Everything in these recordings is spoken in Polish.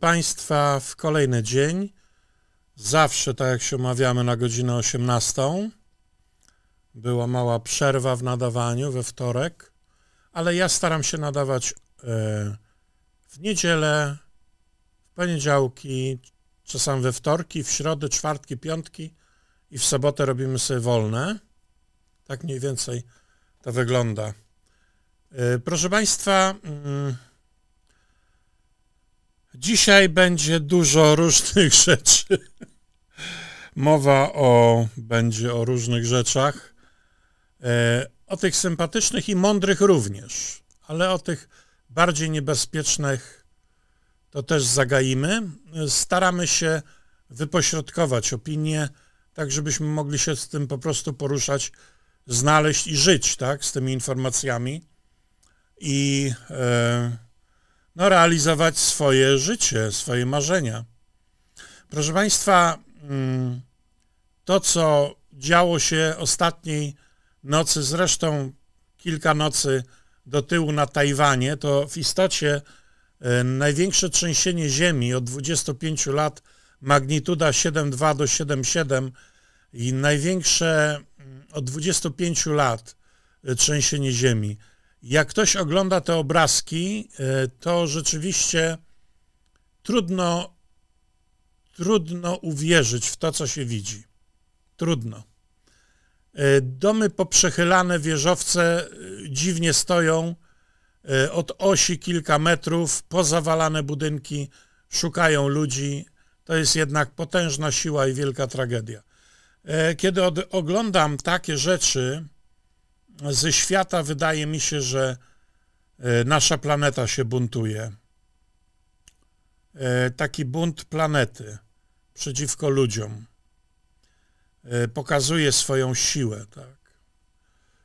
Państwa w kolejny dzień. Zawsze, tak jak się umawiamy, na godzinę 18. Była mała przerwa w nadawaniu we wtorek, ale ja staram się nadawać e, w niedzielę, w poniedziałki, czasami we wtorki, w środy, czwartki, piątki i w sobotę robimy sobie wolne. Tak mniej więcej to wygląda. E, proszę Państwa, mm, Dzisiaj będzie dużo różnych rzeczy. Mowa o, będzie o różnych rzeczach. E, o tych sympatycznych i mądrych również, ale o tych bardziej niebezpiecznych to też zagaimy. Staramy się wypośrodkować opinie, tak żebyśmy mogli się z tym po prostu poruszać, znaleźć i żyć, tak, z tymi informacjami. I e, no, realizować swoje życie, swoje marzenia. Proszę Państwa, mm, to co działo się ostatniej nocy, zresztą kilka nocy do tyłu na Tajwanie, to w istocie e, największe trzęsienie ziemi od 25 lat, magnituda 7,2 do 7,7 i największe mm, od 25 lat e, trzęsienie ziemi. Jak ktoś ogląda te obrazki, e, to rzeczywiście trudno, trudno uwierzyć w to, co się widzi. Trudno. E, domy poprzechylane, wieżowce e, dziwnie stoją, od osi kilka metrów, pozawalane budynki, szukają ludzi. To jest jednak potężna siła i wielka tragedia. Kiedy oglądam takie rzeczy, ze świata wydaje mi się, że e, nasza planeta się buntuje. E, taki bunt planety przeciwko ludziom e, pokazuje swoją siłę, tak.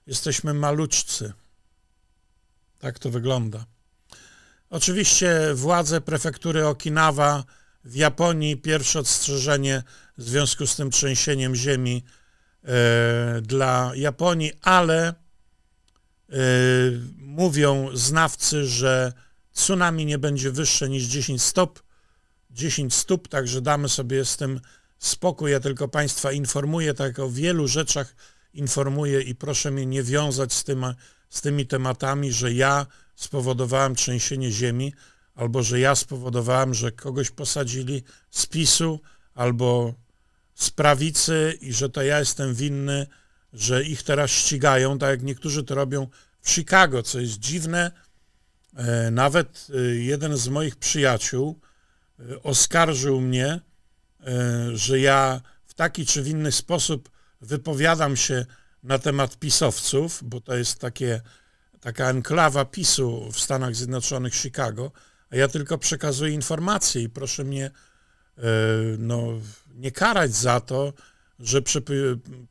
Jesteśmy maluczcy. Tak to wygląda. Oczywiście władze prefektury Okinawa w Japonii pierwsze ostrzeżenie w związku z tym trzęsieniem ziemi dla Japonii, ale Y, mówią znawcy, że tsunami nie będzie wyższe niż 10 stop, 10 stóp, także damy sobie z tym spokój. Ja tylko Państwa informuję, tak o wielu rzeczach informuję i proszę mnie nie wiązać z, tym, z tymi tematami, że ja spowodowałem trzęsienie ziemi, albo że ja spowodowałem, że kogoś posadzili z PiSu, albo z prawicy i że to ja jestem winny że ich teraz ścigają, tak jak niektórzy to robią w Chicago, co jest dziwne. E, nawet e, jeden z moich przyjaciół e, oskarżył mnie, że ja w taki czy w inny sposób wypowiadam się na temat pisowców, bo to jest takie, taka enklawa PiSu w Stanach Zjednoczonych, Chicago, a ja tylko przekazuję informacje i proszę mnie no, nie karać za to, że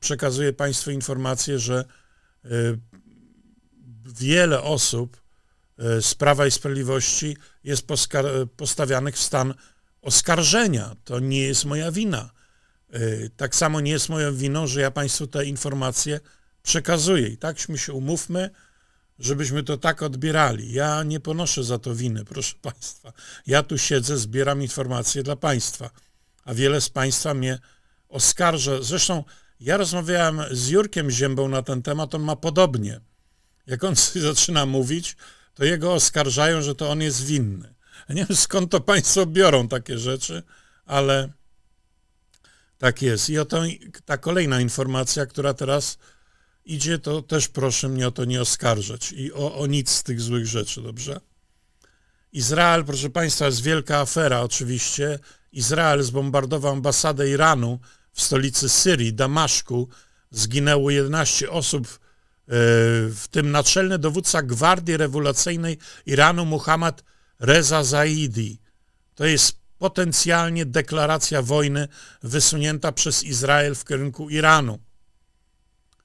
przekazuję Państwu informację, że e, wiele osób e, z Prawa i Sprawiedliwości jest postawianych w stan oskarżenia. To nie jest moja wina. E, tak samo nie jest moją winą, że ja Państwu te informacje przekazuję. I takśmy się umówmy, żebyśmy to tak odbierali. Ja nie ponoszę za to winy, proszę Państwa. Ja tu siedzę, zbieram informacje dla Państwa, a wiele z Państwa mnie oskarżę. Zresztą ja rozmawiałem z Jurkiem Ziębą na ten temat, on ma podobnie. Jak on zaczyna mówić, to jego oskarżają, że to on jest winny. Ja nie wiem skąd to państwo biorą takie rzeczy, ale tak jest. I oto ta kolejna informacja, która teraz idzie, to też proszę mnie o to nie oskarżać i o, o nic z tych złych rzeczy, dobrze? Izrael, proszę Państwa, jest wielka afera oczywiście. Izrael zbombardował ambasadę Iranu w stolicy Syrii, Damaszku, zginęło 11 osób, e, w tym naczelny dowódca Gwardii Rewolucyjnej Iranu Muhammad Reza Zaidi. To jest potencjalnie deklaracja wojny wysunięta przez Izrael w kierunku Iranu.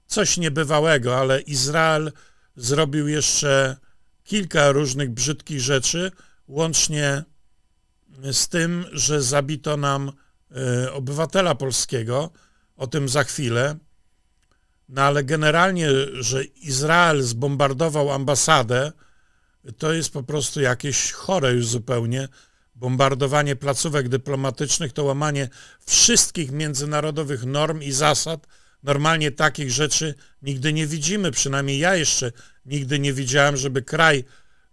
Coś niebywałego, ale Izrael zrobił jeszcze kilka różnych brzydkich rzeczy, łącznie z tym, że zabito nam E, obywatela polskiego, o tym za chwilę. No ale generalnie, że Izrael zbombardował ambasadę, to jest po prostu jakieś chore już zupełnie. Bombardowanie placówek dyplomatycznych to łamanie wszystkich międzynarodowych norm i zasad. Normalnie takich rzeczy nigdy nie widzimy, przynajmniej ja jeszcze nigdy nie widziałem, żeby kraj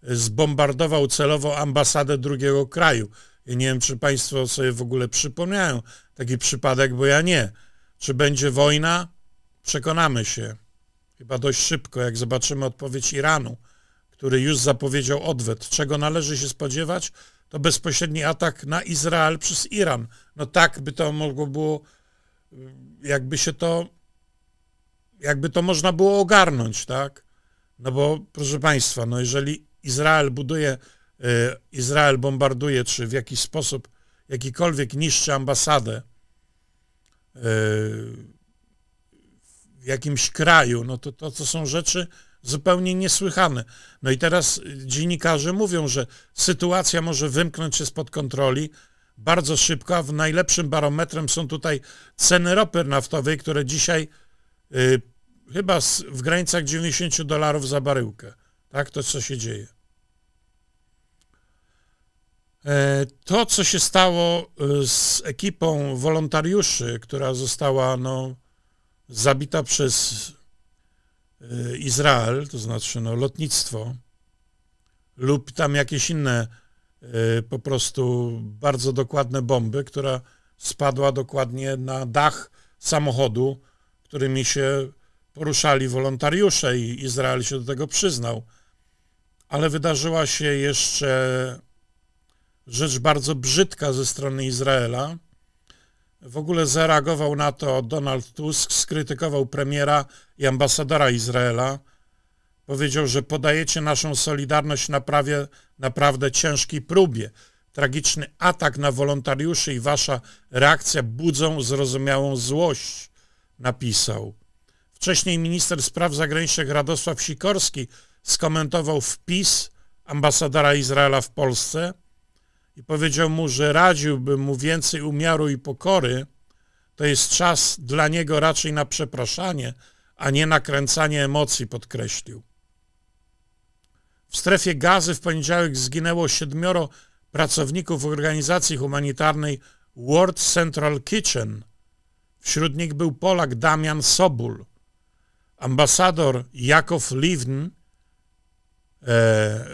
zbombardował celowo ambasadę drugiego kraju. Ja nie wiem, czy Państwo sobie w ogóle przypomniają taki przypadek, bo ja nie. Czy będzie wojna? Przekonamy się. Chyba dość szybko, jak zobaczymy odpowiedź Iranu, który już zapowiedział odwet. Czego należy się spodziewać? To bezpośredni atak na Izrael przez Iran. No tak by to mogło było, jakby się to, jakby to można było ogarnąć, tak? No bo, proszę Państwa, no jeżeli Izrael buduje Y, Izrael bombarduje, czy w jakiś sposób jakikolwiek niszczy ambasadę y, w jakimś kraju, no to, to, to są rzeczy zupełnie niesłychane. No i teraz dziennikarze mówią, że sytuacja może wymknąć się spod kontroli bardzo szybko, a w najlepszym barometrem są tutaj ceny ropy naftowej, które dzisiaj y, chyba w granicach 90 dolarów za baryłkę. Tak, to co się dzieje. E, to, co się stało e, z ekipą wolontariuszy, która została no, zabita przez e, Izrael, to znaczy no, lotnictwo, lub tam jakieś inne po prostu bardzo dokładne bomby, która spadła dokładnie na dach samochodu, którymi się poruszali wolontariusze i Izrael się do tego przyznał. Ale wydarzyła się jeszcze rzecz bardzo brzydka ze strony Izraela. W ogóle zareagował na to Donald Tusk, skrytykował premiera i ambasadora Izraela. Powiedział, że podajecie naszą solidarność na prawie, naprawdę ciężkiej próbie. Tragiczny atak na wolontariuszy i wasza reakcja budzą zrozumiałą złość, napisał. Wcześniej minister spraw zagranicznych Radosław Sikorski skomentował wpis ambasadora Izraela w Polsce – i powiedział mu, że radziłby mu więcej umiaru i pokory, to jest czas dla niego raczej na przepraszanie, a nie nakręcanie emocji, podkreślił. W strefie gazy w poniedziałek zginęło siedmioro pracowników organizacji humanitarnej World Central Kitchen. Wśród nich był Polak Damian Sobul. Ambasador Jakow Livn e,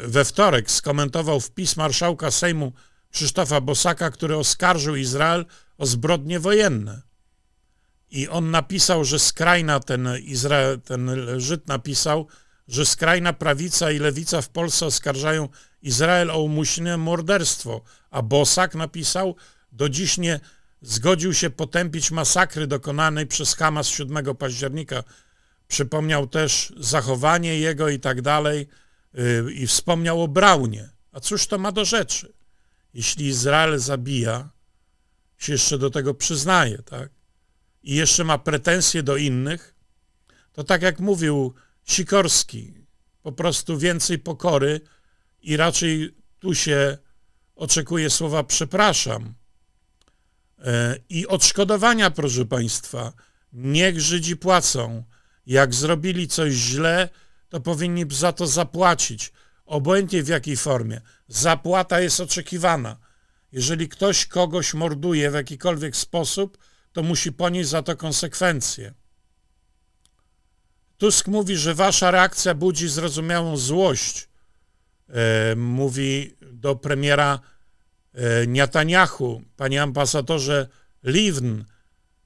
we wtorek skomentował wpis marszałka Sejmu Krzysztofa Bosaka, który oskarżył Izrael o zbrodnie wojenne. I on napisał, że skrajna ten, Izrael, ten Żyd napisał, że skrajna prawica i lewica w Polsce oskarżają Izrael o umyślne morderstwo, a Bosak napisał, do dziś nie zgodził się potępić masakry dokonanej przez Hamas 7 października. Przypomniał też zachowanie jego i tak dalej y, i wspomniał o Braunie. A cóż to ma do rzeczy? jeśli Izrael zabija, się jeszcze do tego przyznaje, tak? I jeszcze ma pretensje do innych, to tak jak mówił Sikorski, po prostu więcej pokory i raczej tu się oczekuje słowa przepraszam e, i odszkodowania, proszę Państwa. Niech Żydzi płacą. Jak zrobili coś źle, to powinni za to zapłacić obojętnie w jakiej formie, zapłata jest oczekiwana. Jeżeli ktoś kogoś morduje w jakikolwiek sposób, to musi ponieść za to konsekwencje. Tusk mówi, że wasza reakcja budzi zrozumiałą złość. E, mówi do premiera e, Netanyahu, panie ambasadorze Livn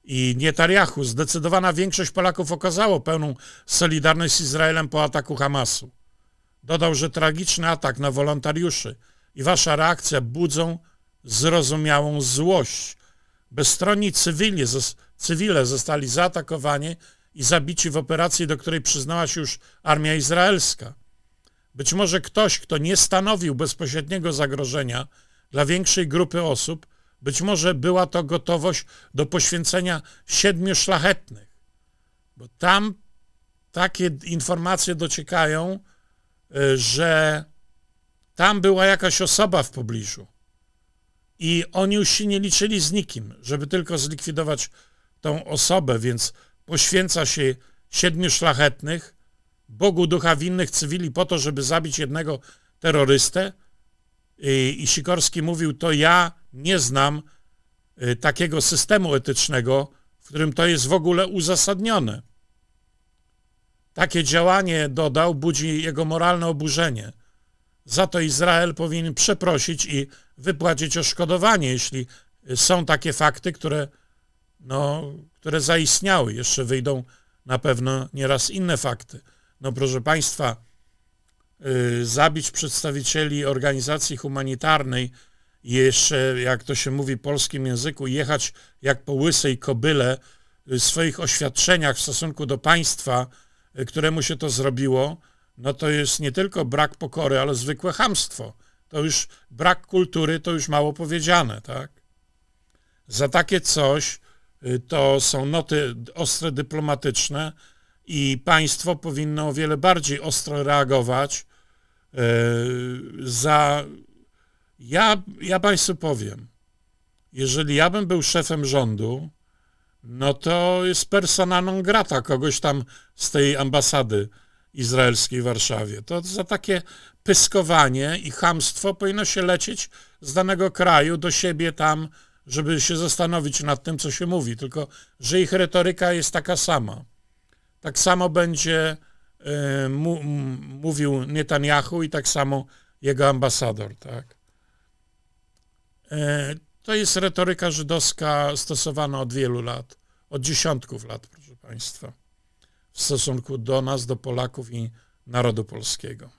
i Netanyahu. Zdecydowana większość Polaków okazało pełną solidarność z Izraelem po ataku Hamasu. Dodał, że tragiczny atak na wolontariuszy i wasza reakcja budzą zrozumiałą złość. Bezstronni cywile, cywile zostali zaatakowani i zabici w operacji, do której przyznała się już armia izraelska. Być może ktoś, kto nie stanowił bezpośredniego zagrożenia dla większej grupy osób, być może była to gotowość do poświęcenia siedmiu szlachetnych, bo tam takie informacje dociekają, E, że tam była jakaś osoba w pobliżu i oni już się nie liczyli z nikim, żeby tylko zlikwidować tą osobę, więc poświęca się siedmiu szlachetnych, Bogu ducha winnych cywili po to, żeby zabić jednego terrorystę. I, i Sikorski mówił, to ja nie znam e, takiego systemu etycznego, w którym to jest w ogóle uzasadnione. Takie działanie, dodał, budzi jego moralne oburzenie. Za to Izrael powinien przeprosić i wypłacić oszkodowanie, jeśli są takie fakty, które, no, które zaistniały. Jeszcze wyjdą na pewno nieraz inne fakty. No proszę Państwa, y, zabić przedstawicieli organizacji humanitarnej i jeszcze, jak to się mówi w polskim języku, jechać jak po łysej kobyle y, w swoich oświadczeniach w stosunku do państwa, któremu się to zrobiło, no to jest nie tylko brak pokory, ale zwykłe hamstwo. To już brak kultury, to już mało powiedziane, tak? Za takie coś y, to są noty ostre dyplomatyczne i państwo powinno o wiele bardziej ostro reagować y, za... Ja, ja państwu powiem, jeżeli ja bym był szefem rządu, no to jest persona non grata kogoś tam z tej ambasady izraelskiej w Warszawie. To za takie pyskowanie i chamstwo powinno się lecieć z danego kraju do siebie tam, żeby się zastanowić nad tym, co się mówi, tylko że ich retoryka jest taka sama. Tak samo będzie y, mu, mówił Netanyahu i tak samo jego ambasador. Tak? Y, to jest retoryka żydowska stosowana od wielu lat, od dziesiątków lat, proszę Państwa, w stosunku do nas, do Polaków i narodu polskiego.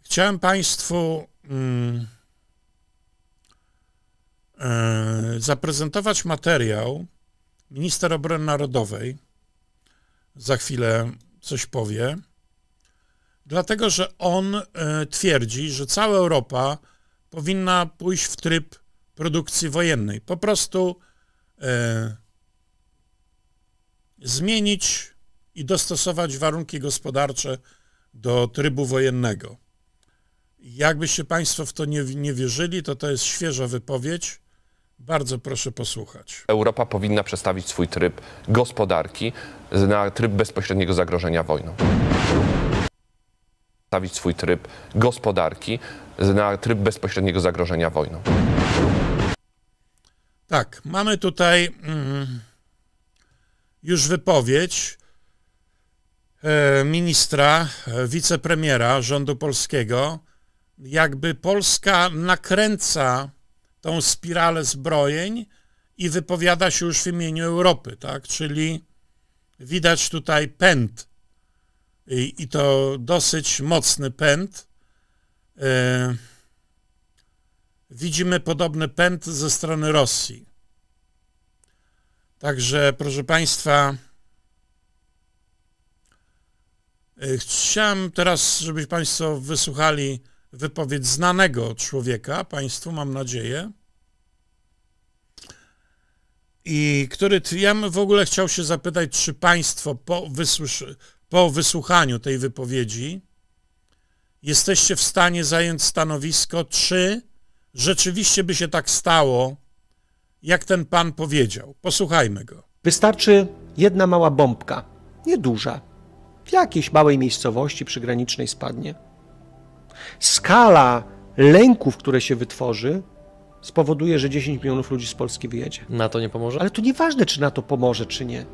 Chciałem Państwu mm, e, zaprezentować materiał. Minister Obrony Narodowej za chwilę coś powie, dlatego że on e, twierdzi, że cała Europa powinna pójść w tryb produkcji wojennej. Po prostu e, zmienić i dostosować warunki gospodarcze do trybu wojennego. Jakbyście Państwo w to nie, nie wierzyli, to to jest świeża wypowiedź. Bardzo proszę posłuchać. Europa powinna przestawić swój tryb gospodarki na tryb bezpośredniego zagrożenia wojną. Przestawić swój tryb gospodarki na tryb bezpośredniego zagrożenia wojną. Tak, mamy tutaj mm, już wypowiedź e, ministra, e, wicepremiera rządu polskiego, jakby Polska nakręca tą spiralę zbrojeń i wypowiada się już w imieniu Europy, tak? Czyli widać tutaj pęd i, i to dosyć mocny pęd E, widzimy podobny pęd ze strony Rosji. Także, proszę Państwa, e, chciałem teraz, żeby Państwo wysłuchali wypowiedź znanego człowieka, Państwu mam nadzieję, i który, ja w ogóle chciał się zapytać, czy Państwo po, po wysłuchaniu tej wypowiedzi, jesteście w stanie zająć stanowisko, czy rzeczywiście by się tak stało, jak ten pan powiedział. Posłuchajmy go. Wystarczy jedna mała bombka, nieduża, w jakiejś małej miejscowości przygranicznej spadnie. Skala lęków, które się wytworzy, spowoduje, że 10 milionów ludzi z Polski wyjedzie. Na to nie pomoże? Ale to nieważne, czy na to pomoże, czy nie.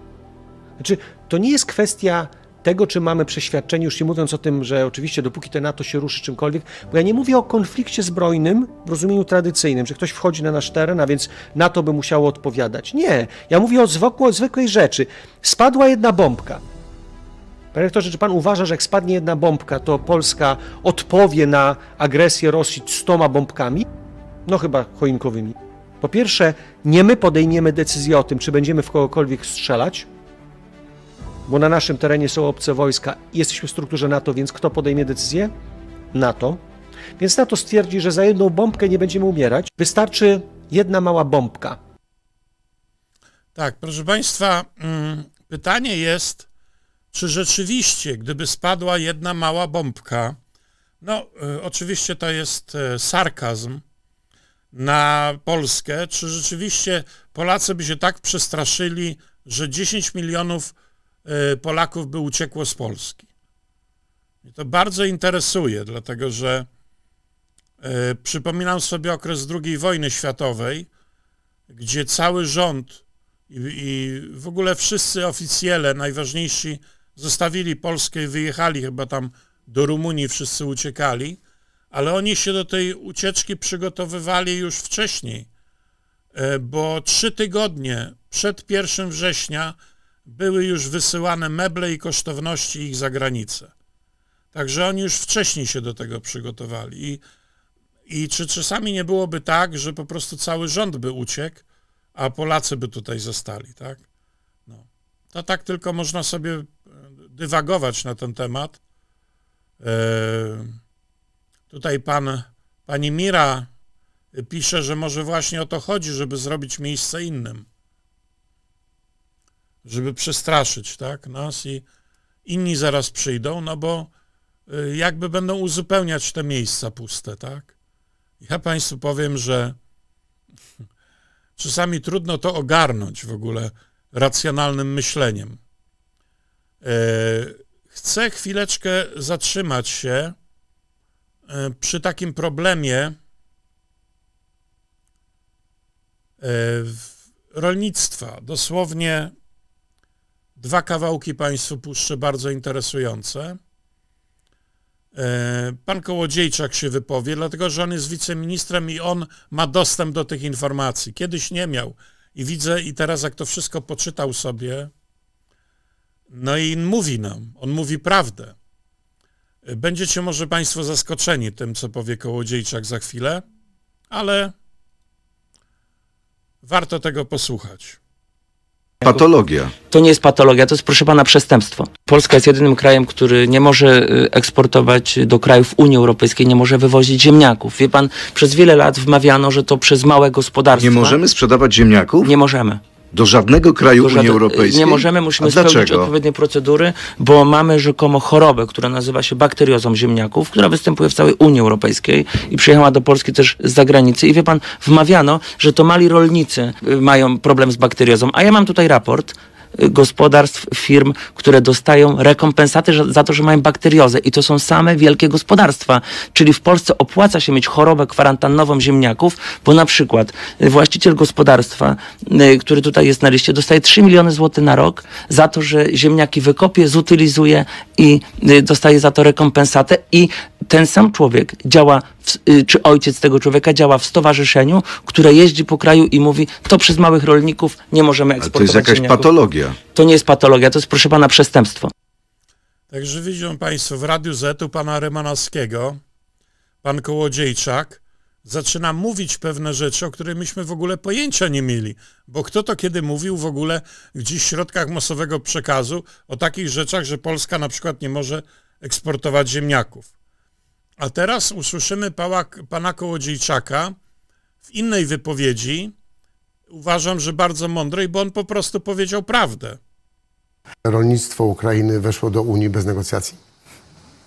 Znaczy, to nie jest kwestia tego, czy mamy przeświadczenie, już nie mówiąc o tym, że oczywiście dopóki te NATO się ruszy czymkolwiek, bo ja nie mówię o konflikcie zbrojnym w rozumieniu tradycyjnym, że ktoś wchodzi na nasz teren, a więc NATO by musiało odpowiadać. Nie, ja mówię o zwykłej, zwykłej rzeczy. Spadła jedna bombka. Panie rektorze, czy pan uważa, że jak spadnie jedna bombka, to Polska odpowie na agresję Rosji 100 bombkami? No chyba choinkowymi. Po pierwsze, nie my podejmiemy decyzję o tym, czy będziemy w kogokolwiek strzelać, bo na naszym terenie są obce wojska, jesteśmy w strukturze NATO, więc kto podejmie decyzję? NATO. Więc NATO stwierdzi, że za jedną bombkę nie będziemy umierać, wystarczy jedna mała bombka. Tak, proszę Państwa, mm, pytanie jest, czy rzeczywiście, gdyby spadła jedna mała bombka, no y, oczywiście to jest y, sarkazm na Polskę, czy rzeczywiście Polacy by się tak przestraszyli, że 10 milionów Y, Polaków by uciekło z Polski. to bardzo interesuje, dlatego że y, przypominam sobie okres II wojny światowej, gdzie cały rząd i, i w ogóle wszyscy oficjele najważniejsi zostawili Polskę i wyjechali chyba tam do Rumunii, wszyscy uciekali, ale oni się do tej ucieczki przygotowywali już wcześniej, y, bo trzy tygodnie przed 1 września były już wysyłane meble i kosztowności ich za granicę. Także oni już wcześniej się do tego przygotowali. I, i czy czasami nie byłoby tak, że po prostu cały rząd by uciekł, a Polacy by tutaj zostali, tak? No. To tak tylko można sobie e, dywagować na ten temat. Yy, tutaj pan, pani Mira pisze, że może właśnie o to chodzi, żeby zrobić miejsce innym żeby przestraszyć tak, nas i inni zaraz przyjdą, no bo y, jakby będą uzupełniać te miejsca puste, tak? Ja Państwu powiem, że czasami trudno to ogarnąć w ogóle racjonalnym myśleniem. E, chcę chwileczkę zatrzymać się e, przy takim problemie e, rolnictwa. Dosłownie Dwa kawałki Państwu puszczę bardzo interesujące. E, pan Kołodziejczak się wypowie, dlatego że on jest wiceministrem i on ma dostęp do tych informacji. Kiedyś nie miał. I widzę, i teraz jak to wszystko poczytał sobie, no i mówi nam, on mówi prawdę. E, będziecie może Państwo zaskoczeni tym, co powie Kołodziejczak za chwilę, ale warto tego posłuchać. Patologia. To nie jest patologia, to jest proszę pana przestępstwo. Polska jest jedynym krajem, który nie może y, eksportować do krajów Unii Europejskiej, nie może wywozić ziemniaków. Wie pan, przez wiele lat wmawiano, że to przez małe gospodarstwa. Nie możemy sprzedawać ziemniaków? Nie możemy. Do żadnego kraju do Unii Europejskiej? Nie możemy, musimy spełnić odpowiednie procedury, bo mamy rzekomo chorobę, która nazywa się bakteriozą ziemniaków, która występuje w całej Unii Europejskiej i przyjechała do Polski też z zagranicy. I wie pan, wmawiano, że to mali rolnicy y, mają problem z bakteriozą, a ja mam tutaj raport, gospodarstw, firm, które dostają rekompensaty za to, że mają bakteriozę. I to są same wielkie gospodarstwa. Czyli w Polsce opłaca się mieć chorobę kwarantannową ziemniaków, bo na przykład y, właściciel gospodarstwa, y, który tutaj jest na liście, dostaje 3 miliony złotych na rok za to, że ziemniaki wykopie, zutylizuje i y, dostaje za to rekompensatę. I ten sam człowiek działa, w, y, czy ojciec tego człowieka działa w stowarzyszeniu, które jeździ po kraju i mówi, to przez małych rolników nie możemy eksportować. Ale to jest jakaś ziemniaków. patologia. To nie jest patologia, to jest proszę pana przestępstwo. Także widzą państwo, w Radiu Z u pana Remanowskiego, pan Kołodziejczak, zaczyna mówić pewne rzeczy, o których myśmy w ogóle pojęcia nie mieli. Bo kto to kiedy mówił w ogóle gdzieś w środkach masowego przekazu o takich rzeczach, że Polska na przykład nie może eksportować ziemniaków? A teraz usłyszymy pana, pana Kołodziejczaka w innej wypowiedzi. Uważam, że bardzo mądrej, bo on po prostu powiedział prawdę. Rolnictwo Ukrainy weszło do Unii bez negocjacji?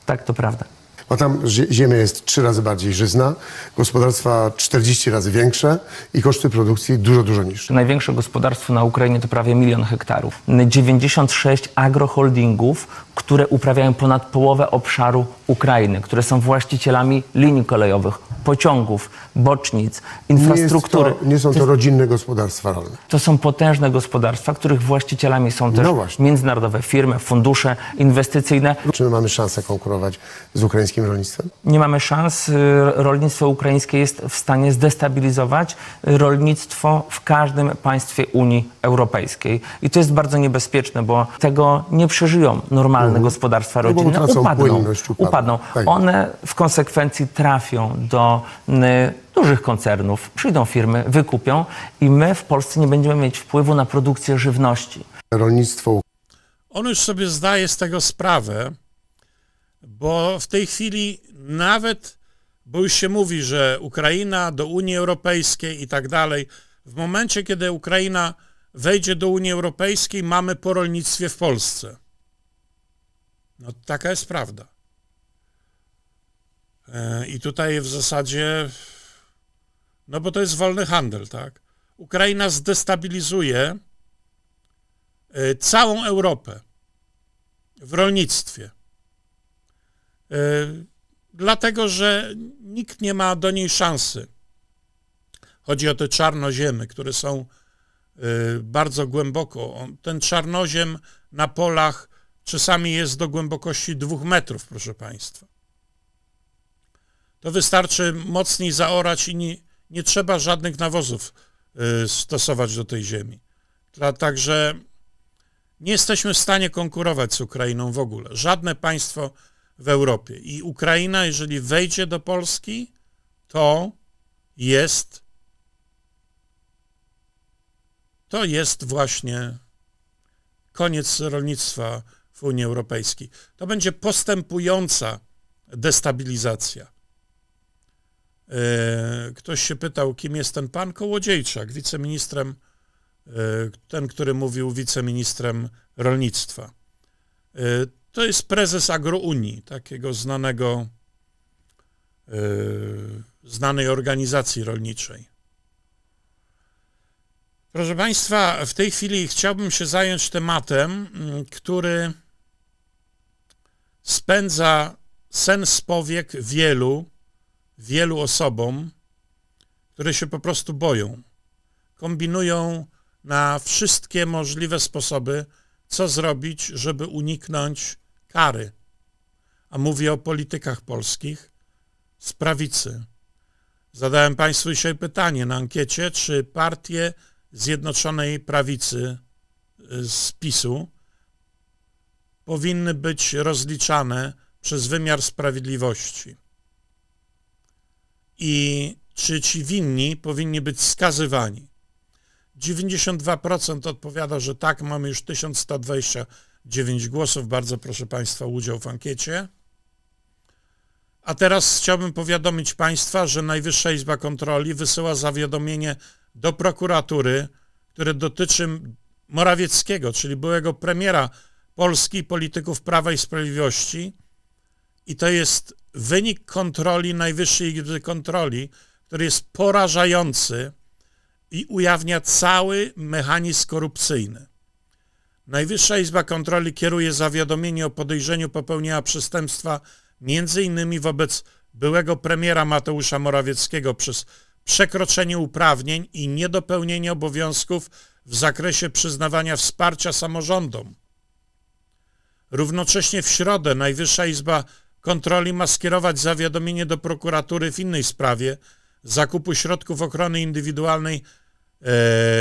Tak, to prawda bo tam ziemia jest trzy razy bardziej żyzna, gospodarstwa 40 razy większe i koszty produkcji dużo, dużo niższe. Największe gospodarstwo na Ukrainie to prawie milion hektarów. 96 agroholdingów, które uprawiają ponad połowę obszaru Ukrainy, które są właścicielami linii kolejowych, pociągów, bocznic, infrastruktury. Nie, to, nie są to, rodzinne gospodarstwa rolne. To są potężne gospodarstwa, których właścicielami są też no międzynarodowe firmy, fundusze inwestycyjne. Czy my mamy szansę konkurować z ukraińskim rolnictwem? Nie mamy szans. Y, rolnictwo ukraińskie jest w stanie zdestabilizować rolnictwo w każdym państwie Unii Europejskiej. I to jest bardzo niebezpieczne, bo tego nie przeżyją normalne mm. gospodarstwa no rodzinne. No upadną. upadną. upadną. Tak. One w konsekwencji trafią do Y, dużych koncernów. Przyjdą firmy, wykupią i my w Polsce nie będziemy mieć wpływu na produkcję żywności. Rolnictwo. On już sobie zdaje z tego sprawę, bo w tej chwili nawet, bo już się mówi, że Ukraina do Unii Europejskiej i tak dalej, w momencie, kiedy Ukraina wejdzie do Unii Europejskiej, mamy po rolnictwie w Polsce. No taka jest prawda. E, I tutaj w zasadzie, no bo to jest wolny handel, tak? Ukraina zdestabilizuje e, całą Europę w rolnictwie. E, dlatego, że nikt nie ma do niej szansy. Chodzi o te czarnoziemy, które są bardzo głęboko. Ten czarnoziem na polach czasami jest do głębokości dwóch metrów, proszę Państwa to wystarczy mocniej zaorać i nie, nie trzeba żadnych nawozów y, stosować do tej ziemi. Także nie jesteśmy w stanie konkurować z Ukrainą w ogóle. Żadne państwo w Europie. I Ukraina, jeżeli wejdzie do Polski, to jest to jest właśnie koniec rolnictwa w Unii Europejskiej. To będzie postępująca destabilizacja. E, ktoś się pytał, kim jest ten pan Kołodziejczak, wiceministrem, e, ten, który mówił wiceministrem rolnictwa. E, to jest prezes Agrounii, takiego znanego, znanej organizacji rolniczej. Proszę Państwa, w tej chwili chciałbym się zająć tematem, mm, który spędza sens powiek wielu, wielu osobom, które się po prostu boją. Kombinują na wszystkie możliwe sposoby, co zrobić, żeby uniknąć kary. A mówię o politykach polskich z prawicy. Zadałem Państwu dzisiaj pytanie na ankiecie, czy partie Zjednoczonej Prawicy y, z PiSu powinny być rozliczane przez wymiar sprawiedliwości i czy ci winni powinni być skazywani. 92% odpowiada, że tak, mamy już 1129 głosów. Bardzo proszę Państwa o udział w ankiecie. A teraz chciałbym powiadomić Państwa, że Najwyższa Izba Kontroli wysyła zawiadomienie do prokuratury, które dotyczy Morawieckiego, czyli byłego premiera Polski, polityków Prawa i Sprawiedliwości. I to jest wynik kontroli Najwyższej Izby Kontroli, który jest porażający i ujawnia cały mechanizm korupcyjny. Najwyższa Izba Kontroli kieruje zawiadomienie o podejrzeniu popełnienia przestępstwa m.in. wobec byłego premiera Mateusza Morawieckiego przez przekroczenie uprawnień i niedopełnienie obowiązków w zakresie przyznawania wsparcia samorządom. Równocześnie w środę Najwyższa Izba Kontroli kontroli ma skierować zawiadomienie do prokuratury w innej sprawie zakupu środków ochrony indywidualnej e,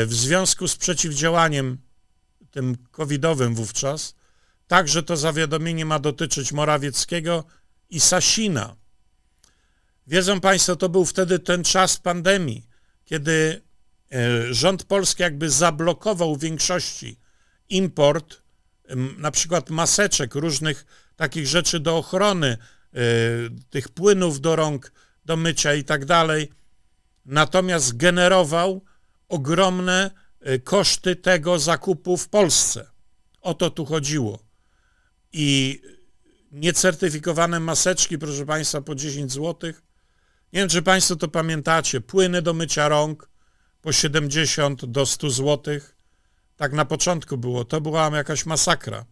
w związku z przeciwdziałaniem tym covidowym wówczas. Także to zawiadomienie ma dotyczyć Morawieckiego i Sasina. Wiedzą Państwo, to był wtedy ten czas pandemii, kiedy e, rząd polski jakby zablokował w większości import na przykład maseczek różnych takich rzeczy do ochrony, y, tych płynów do rąk, do mycia i tak dalej. Natomiast generował ogromne y, koszty tego zakupu w Polsce. O to tu chodziło. I niecertyfikowane maseczki, proszę Państwa, po 10 zł. Nie wiem, czy Państwo to pamiętacie. Płyny do mycia rąk po 70 do 100 zł. Tak na początku było. To była jakaś masakra.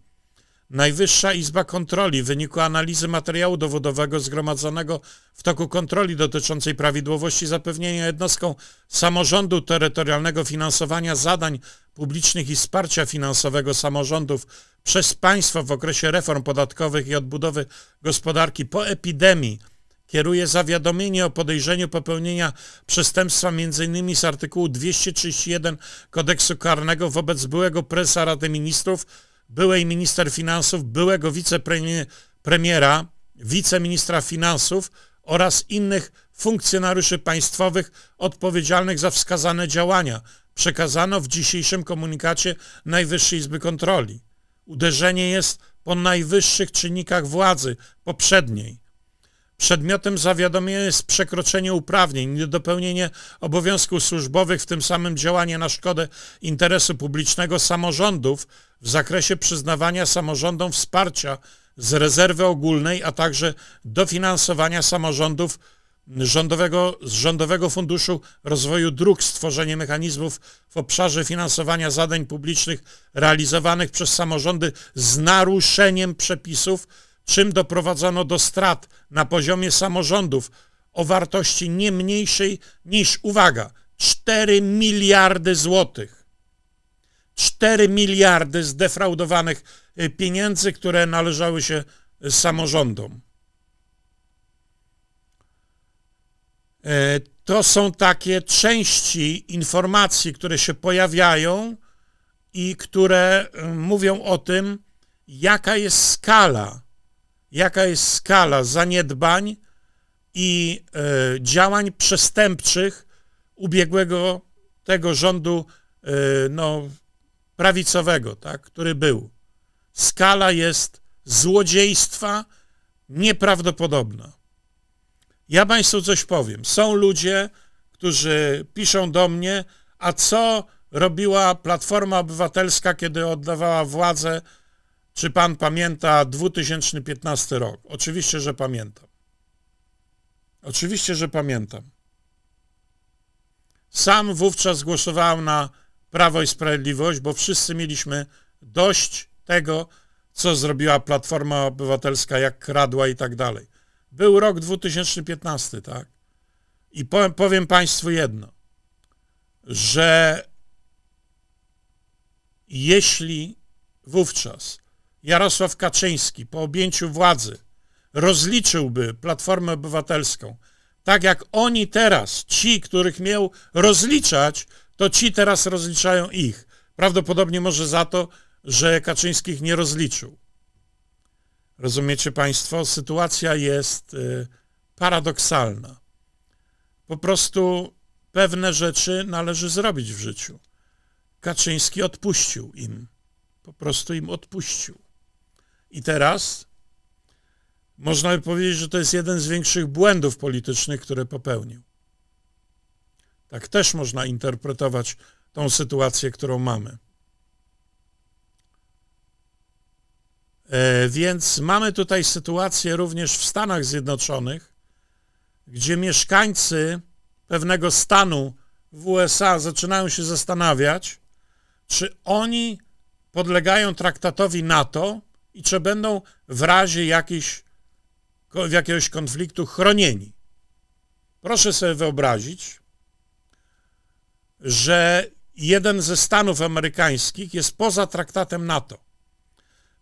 Najwyższa Izba Kontroli w wyniku analizy materiału dowodowego zgromadzonego w toku kontroli dotyczącej prawidłowości zapewnienia jednostkom samorządu terytorialnego finansowania zadań publicznych i wsparcia finansowego samorządów przez państwo w okresie reform podatkowych i odbudowy gospodarki po epidemii kieruje zawiadomienie o podejrzeniu popełnienia przestępstwa m.in. z artykułu 231 kodeksu karnego wobec byłego prezesa Rady Ministrów byłej minister finansów, byłego wicepremiera, wiceministra finansów oraz innych funkcjonariuszy państwowych odpowiedzialnych za wskazane działania, przekazano w dzisiejszym komunikacie Najwyższej Izby Kontroli. Uderzenie jest po najwyższych czynnikach władzy poprzedniej, Przedmiotem zawiadomienia jest przekroczenie uprawnień, niedopełnienie obowiązków służbowych, w tym samym działanie na szkodę interesu publicznego samorządów w zakresie przyznawania samorządom wsparcia z rezerwy ogólnej, a także dofinansowania samorządów rządowego, z Rządowego Funduszu Rozwoju Dróg, stworzenie mechanizmów w obszarze finansowania zadań publicznych realizowanych przez samorządy z naruszeniem przepisów czym doprowadzano do strat na poziomie samorządów o wartości nie mniejszej niż, uwaga, 4 miliardy złotych. 4 miliardy zdefraudowanych y, pieniędzy, które należały się y, samorządom. E, to są takie części informacji, które się pojawiają i które y, mówią o tym, jaka jest skala jaka jest skala zaniedbań i e, działań przestępczych ubiegłego tego rządu e, no, prawicowego, tak, który był. Skala jest złodziejstwa nieprawdopodobna. Ja Państwu coś powiem. Są ludzie, którzy piszą do mnie, a co robiła Platforma Obywatelska, kiedy oddawała władzę czy pan pamięta 2015 rok? Oczywiście, że pamiętam. Oczywiście, że pamiętam. Sam wówczas głosowałem na Prawo i Sprawiedliwość, bo wszyscy mieliśmy dość tego, co zrobiła Platforma Obywatelska, jak kradła i tak dalej. Był rok 2015, tak? I powiem, powiem Państwu jedno, że jeśli wówczas Jarosław Kaczyński po objęciu władzy rozliczyłby Platformę Obywatelską, tak jak oni teraz, ci, których miał rozliczać, to ci teraz rozliczają ich. Prawdopodobnie może za to, że Kaczyńskich nie rozliczył. Rozumiecie Państwo? Sytuacja jest y, paradoksalna. Po prostu pewne rzeczy należy zrobić w życiu. Kaczyński odpuścił im. Po prostu im odpuścił. I teraz można by powiedzieć, że to jest jeden z większych błędów politycznych, które popełnił. Tak też można interpretować tą sytuację, którą mamy. E, więc mamy tutaj sytuację również w Stanach Zjednoczonych, gdzie mieszkańcy pewnego stanu w USA zaczynają się zastanawiać, czy oni podlegają traktatowi NATO, i czy będą w razie jakichś, jakiegoś konfliktu chronieni. Proszę sobie wyobrazić, że jeden ze Stanów amerykańskich jest poza traktatem NATO.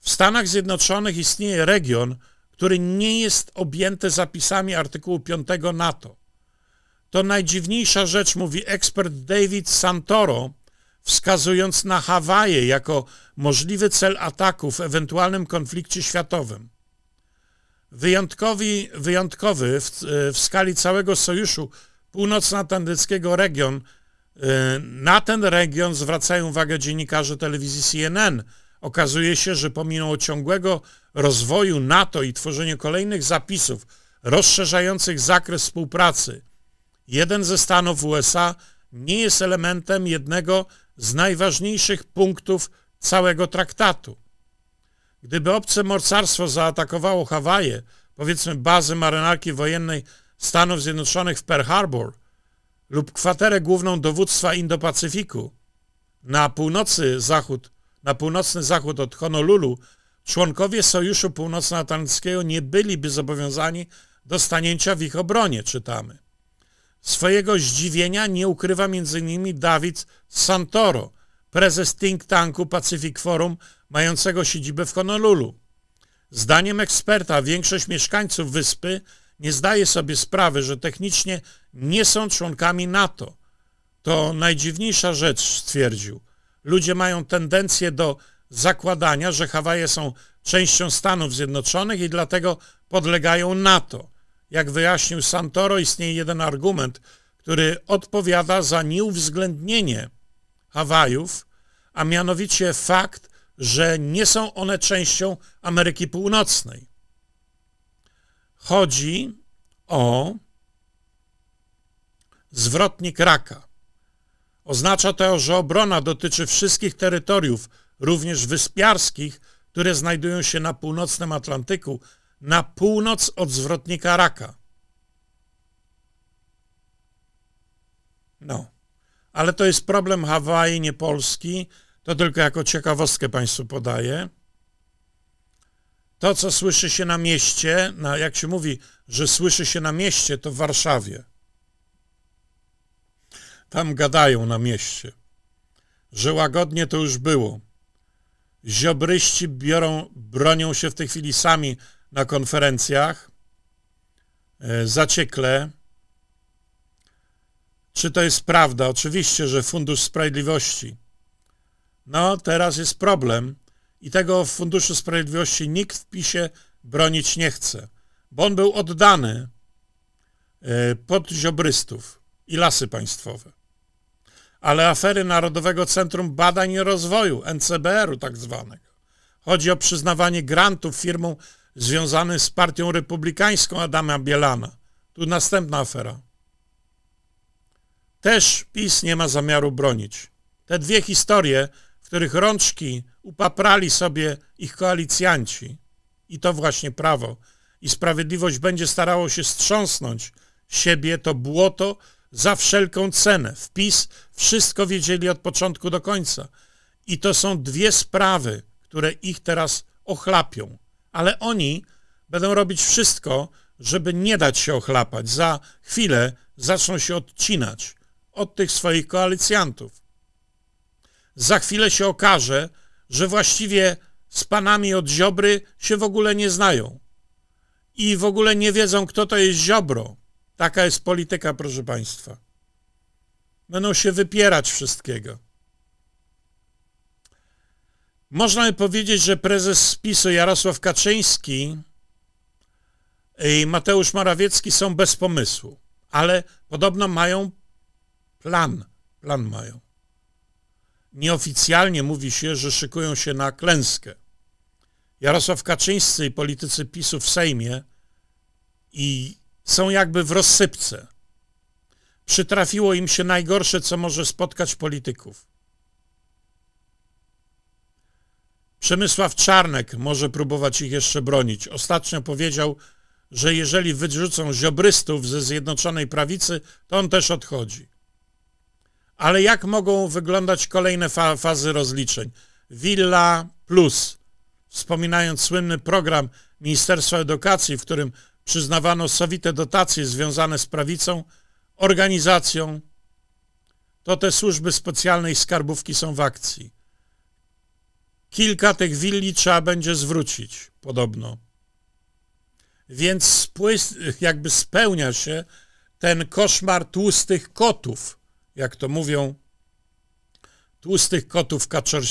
W Stanach Zjednoczonych istnieje region, który nie jest objęty zapisami artykułu 5 NATO. To najdziwniejsza rzecz, mówi ekspert David Santoro, wskazując na Hawaje jako możliwy cel ataku w ewentualnym konflikcie światowym. Wyjątkowi, wyjątkowy w, w skali całego Sojuszu Północnoatlantyckiego region, y, na ten region zwracają uwagę dziennikarze telewizji CNN. Okazuje się, że pomimo ciągłego rozwoju NATO i tworzenia kolejnych zapisów rozszerzających zakres współpracy, jeden ze stanów USA nie jest elementem jednego z najważniejszych punktów całego traktatu. Gdyby obce mocarstwo zaatakowało Hawaje, powiedzmy bazy marynarki wojennej Stanów Zjednoczonych w Pearl Harbor lub kwaterę główną dowództwa Indo-Pacyfiku, na północy zachód, na północny zachód od Honolulu, członkowie Sojuszu Północnoatlantyckiego nie byliby zobowiązani do stanięcia w ich obronie, czytamy. Swojego zdziwienia nie ukrywa m.in. Dawid Santoro, prezes think tanku Pacific Forum, mającego siedzibę w Honolulu. Zdaniem eksperta większość mieszkańców wyspy nie zdaje sobie sprawy, że technicznie nie są członkami NATO. To najdziwniejsza rzecz, stwierdził. Ludzie mają tendencję do zakładania, że Hawaje są częścią Stanów Zjednoczonych i dlatego podlegają NATO. Jak wyjaśnił Santoro, istnieje jeden argument, który odpowiada za nieuwzględnienie Hawajów, a mianowicie fakt, że nie są one częścią Ameryki Północnej. Chodzi o zwrotnik raka. Oznacza to, że obrona dotyczy wszystkich terytoriów, również wyspiarskich, które znajdują się na północnym Atlantyku, na północ od zwrotnika Raka. No, ale to jest problem Hawaii, nie Polski. To tylko jako ciekawostkę Państwu podaję. To, co słyszy się na mieście, na, jak się mówi, że słyszy się na mieście, to w Warszawie. Tam gadają na mieście, że łagodnie to już było. Ziobryści biorą, bronią się w tej chwili sami na konferencjach, e, zaciekle. Czy to jest prawda? Oczywiście, że Fundusz Sprawiedliwości. No, teraz jest problem i tego Funduszu Sprawiedliwości nikt w PiSie bronić nie chce, bo on był oddany e, pod Ziobrystów i Lasy Państwowe. Ale afery Narodowego Centrum Badań i Rozwoju, NCBR-u tak zwanego. Chodzi o przyznawanie grantów firmom związany z Partią Republikańską Adama Bielana. Tu następna afera. Też PiS nie ma zamiaru bronić. Te dwie historie, w których rączki upaprali sobie ich koalicjanci, i to właśnie prawo i sprawiedliwość będzie starało się strząsnąć siebie to błoto za wszelką cenę. W PiS wszystko wiedzieli od początku do końca. I to są dwie sprawy, które ich teraz ochlapią ale oni będą robić wszystko, żeby nie dać się ochlapać. Za chwilę zaczną się odcinać od tych swoich koalicjantów. Za chwilę się okaże, że właściwie z panami od Ziobry się w ogóle nie znają i w ogóle nie wiedzą, kto to jest Ziobro. Taka jest polityka, proszę Państwa. Będą się wypierać wszystkiego. Można by powiedzieć, że prezes Pisu Jarosław Kaczyński i Mateusz Morawiecki są bez pomysłu, ale podobno mają plan. Plan mają. Nieoficjalnie mówi się, że szykują się na klęskę. Jarosław Kaczyński i politycy PiSu w Sejmie i są jakby w rozsypce. Przytrafiło im się najgorsze, co może spotkać polityków. Przemysław Czarnek może próbować ich jeszcze bronić. Ostatnio powiedział, że jeżeli wyrzucą ziobrystów ze Zjednoczonej Prawicy, to on też odchodzi. Ale jak mogą wyglądać kolejne fa fazy rozliczeń? Villa Plus, wspominając słynny program Ministerstwa Edukacji, w którym przyznawano sowite dotacje związane z prawicą, organizacją, to te służby specjalnej skarbówki są w akcji. Kilka tych willi trzeba będzie zwrócić, podobno. Więc jakby spełnia się ten koszmar tłustych kotów, jak to mówią, tłustych kotów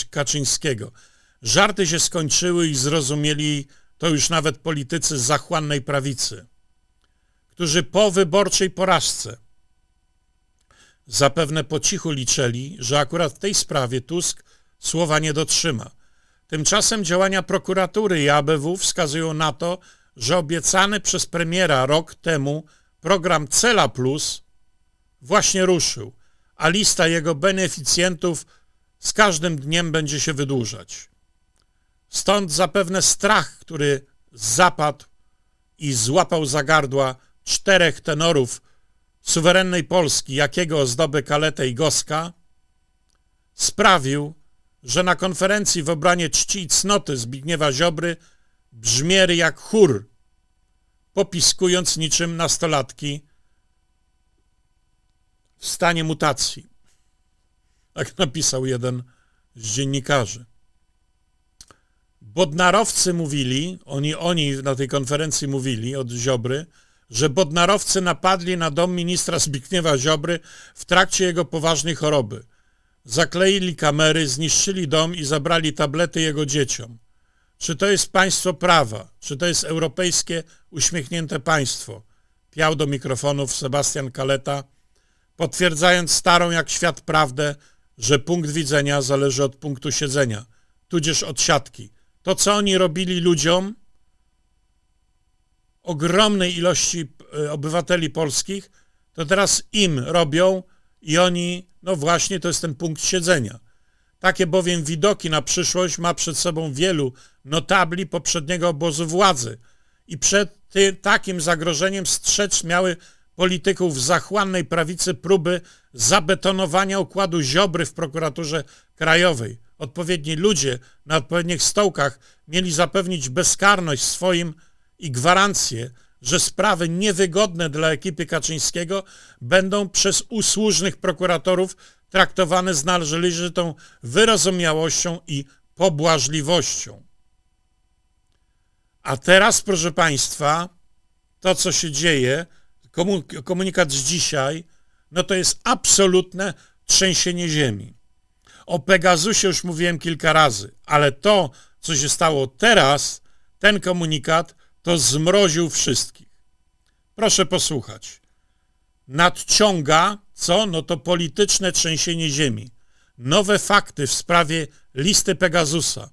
Kaczyńskiego. Żarty się skończyły i zrozumieli to już nawet politycy z zachłannej prawicy, którzy po wyborczej porażce zapewne po cichu liczyli, że akurat w tej sprawie Tusk słowa nie dotrzyma Tymczasem działania prokuratury i ABW wskazują na to, że obiecany przez premiera rok temu program Cela Plus właśnie ruszył, a lista jego beneficjentów z każdym dniem będzie się wydłużać. Stąd zapewne strach, który zapadł i złapał za gardła czterech tenorów suwerennej Polski, jakiego ozdoby Kaletę i Goska, sprawił, że na konferencji w obranie czci i cnoty Zbigniewa Ziobry brzmiery jak chór, popiskując niczym nastolatki w stanie mutacji. Tak napisał jeden z dziennikarzy. Bodnarowcy mówili, oni, oni na tej konferencji mówili od Ziobry, że bodnarowcy napadli na dom ministra Zbigniewa Ziobry w trakcie jego poważnej choroby – Zakleili kamery, zniszczyli dom i zabrali tablety jego dzieciom. Czy to jest państwo prawa? Czy to jest europejskie uśmiechnięte państwo? Piał do mikrofonów Sebastian Kaleta, potwierdzając starą jak świat prawdę, że punkt widzenia zależy od punktu siedzenia, tudzież od siatki. To, co oni robili ludziom, ogromnej ilości e, obywateli polskich, to teraz im robią, i oni, no właśnie, to jest ten punkt siedzenia. Takie bowiem widoki na przyszłość ma przed sobą wielu notabli poprzedniego obozu władzy i przed tym takim zagrożeniem strzec miały polityków zachłannej prawicy próby zabetonowania układu Ziobry w prokuraturze krajowej. Odpowiedni ludzie na odpowiednich stołkach mieli zapewnić bezkarność swoim i gwarancję, że sprawy niewygodne dla ekipy Kaczyńskiego będą przez usłużnych prokuratorów traktowane z należytą wyrozumiałością i pobłażliwością. A teraz, proszę Państwa, to co się dzieje, komunikat z dzisiaj, no to jest absolutne trzęsienie ziemi. O Pegazusie już mówiłem kilka razy, ale to, co się stało teraz, ten komunikat to zmroził wszystkich. Proszę posłuchać. Nadciąga, co? No to polityczne trzęsienie ziemi. Nowe fakty w sprawie listy Pegasusa.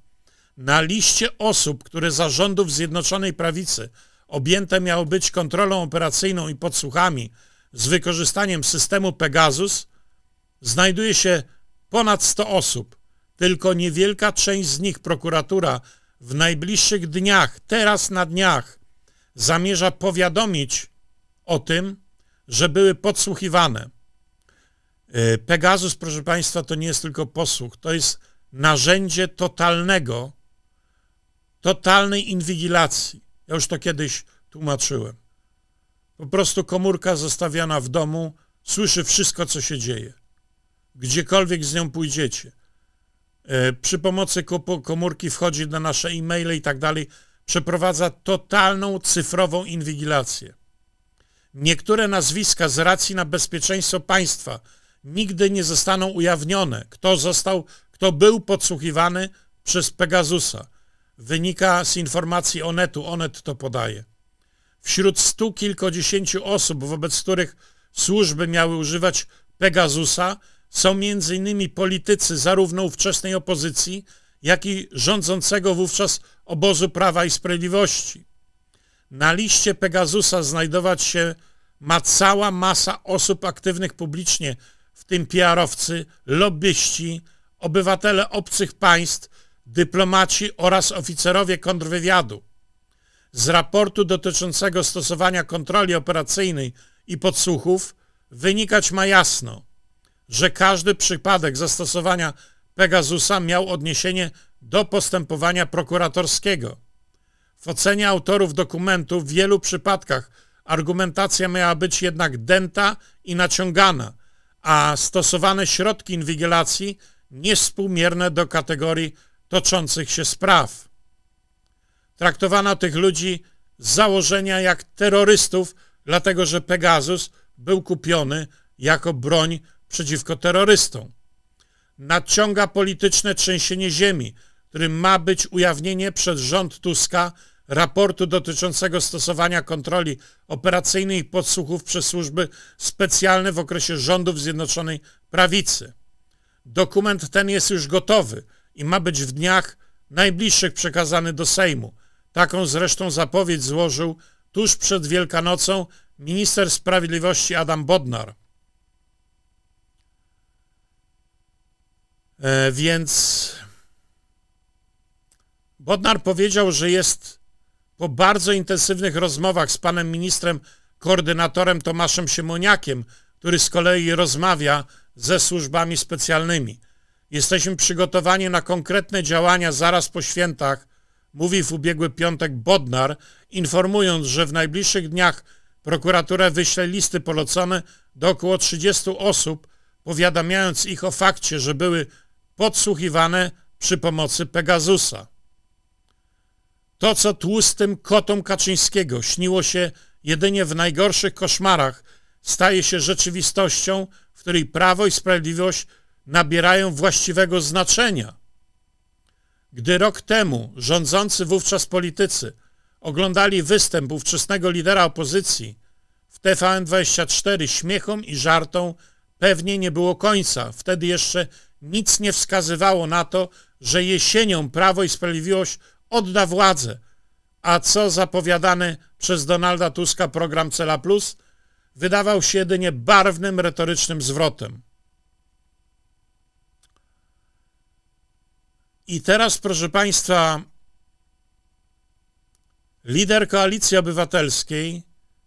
Na liście osób, które za rządów Zjednoczonej Prawicy objęte miało być kontrolą operacyjną i podsłuchami z wykorzystaniem systemu Pegasus, znajduje się ponad 100 osób. Tylko niewielka część z nich prokuratura w najbliższych dniach, teraz na dniach, zamierza powiadomić o tym, że były podsłuchiwane. E, Pegasus, proszę Państwa, to nie jest tylko posłuch, to jest narzędzie totalnego, totalnej inwigilacji. Ja już to kiedyś tłumaczyłem. Po prostu komórka zostawiana w domu słyszy wszystko, co się dzieje. Gdziekolwiek z nią pójdziecie. E, przy pomocy komórki wchodzi na nasze e-maile i tak dalej, przeprowadza totalną cyfrową inwigilację. Niektóre nazwiska z racji na bezpieczeństwo państwa nigdy nie zostaną ujawnione, kto został, kto był podsłuchiwany przez Pegasusa. Wynika z informacji Onetu, Onet to podaje. Wśród stu kilkudziesięciu osób, wobec których służby miały używać Pegasusa, są m.in. politycy zarówno ówczesnej opozycji, jak i rządzącego wówczas obozu Prawa i Sprawiedliwości. Na liście Pegasusa znajdować się ma cała masa osób aktywnych publicznie, w tym PR-owcy, lobbyści, obywatele obcych państw, dyplomaci oraz oficerowie kontrwywiadu. Z raportu dotyczącego stosowania kontroli operacyjnej i podsłuchów wynikać ma jasno – że każdy przypadek zastosowania Pegasusa miał odniesienie do postępowania prokuratorskiego. W ocenie autorów dokumentu w wielu przypadkach argumentacja miała być jednak dęta i naciągana, a stosowane środki inwigilacji niewspółmierne do kategorii toczących się spraw. Traktowano tych ludzi z założenia jak terrorystów, dlatego że Pegasus był kupiony jako broń przeciwko terrorystom. Nadciąga polityczne trzęsienie ziemi, którym ma być ujawnienie przez rząd Tuska raportu dotyczącego stosowania kontroli operacyjnej i podsłuchów przez służby specjalne w okresie rządów Zjednoczonej Prawicy. Dokument ten jest już gotowy i ma być w dniach najbliższych przekazany do Sejmu. Taką zresztą zapowiedź złożył tuż przed Wielkanocą minister sprawiedliwości Adam Bodnar. E, więc Bodnar powiedział, że jest po bardzo intensywnych rozmowach z panem ministrem koordynatorem Tomaszem Siemoniakiem, który z kolei rozmawia ze służbami specjalnymi. Jesteśmy przygotowani na konkretne działania zaraz po świętach, mówi w ubiegły piątek Bodnar, informując, że w najbliższych dniach prokuraturę wyśle listy polecone do około 30 osób, powiadamiając ich o fakcie, że były podsłuchiwane przy pomocy Pegasusa. To, co tłustym kotom Kaczyńskiego śniło się jedynie w najgorszych koszmarach, staje się rzeczywistością, w której prawo i sprawiedliwość nabierają właściwego znaczenia. Gdy rok temu rządzący wówczas politycy oglądali występ ówczesnego lidera opozycji, w TVN24 śmiechom i żartom pewnie nie było końca. Wtedy jeszcze nic nie wskazywało na to, że jesienią Prawo i Sprawiedliwość odda władzę. A co zapowiadany przez Donalda Tuska program Cela Plus wydawał się jedynie barwnym, retorycznym zwrotem. I teraz, proszę Państwa, lider Koalicji Obywatelskiej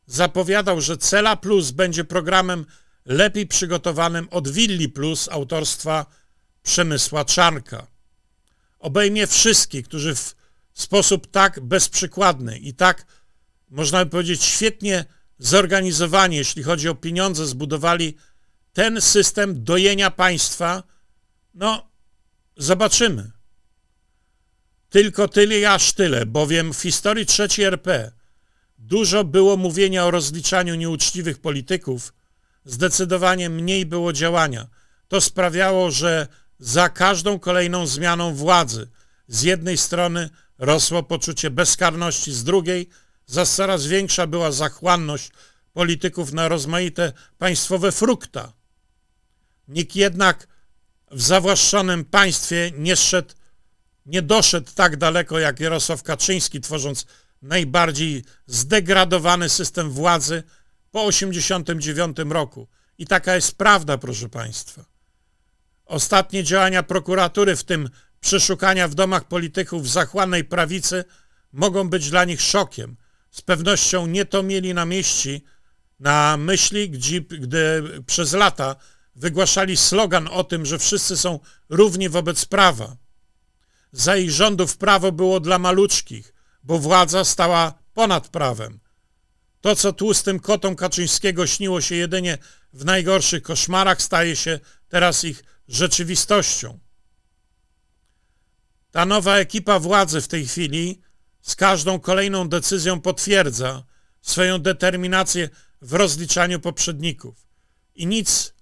zapowiadał, że Cela Plus będzie programem lepiej przygotowanym od Willi Plus autorstwa Przemysła czarka. Obejmie wszystkich, którzy w sposób tak bezprzykładny i tak, można by powiedzieć, świetnie zorganizowani, jeśli chodzi o pieniądze, zbudowali ten system dojenia państwa. No, zobaczymy. Tylko tyle i aż tyle, bowiem w historii III RP dużo było mówienia o rozliczaniu nieuczciwych polityków, zdecydowanie mniej było działania. To sprawiało, że za każdą kolejną zmianą władzy. Z jednej strony rosło poczucie bezkarności, z drugiej zaś coraz większa była zachłanność polityków na rozmaite państwowe frukta. Nikt jednak w zawłaszczonym państwie nie, szedł, nie doszedł tak daleko jak Jarosław Kaczyński, tworząc najbardziej zdegradowany system władzy po 1989 roku. I taka jest prawda, proszę Państwa. Ostatnie działania prokuratury, w tym przeszukania w domach polityków zachłanej prawicy, mogą być dla nich szokiem. Z pewnością nie to mieli na mieści, na myśli, gdzie, gdy przez lata wygłaszali slogan o tym, że wszyscy są równi wobec prawa. Za ich rządów prawo było dla maluczkich, bo władza stała ponad prawem. To, co tłustym kotom Kaczyńskiego śniło się jedynie w najgorszych koszmarach, staje się teraz ich rzeczywistością. Ta nowa ekipa władzy w tej chwili z każdą kolejną decyzją potwierdza swoją determinację w rozliczaniu poprzedników i nic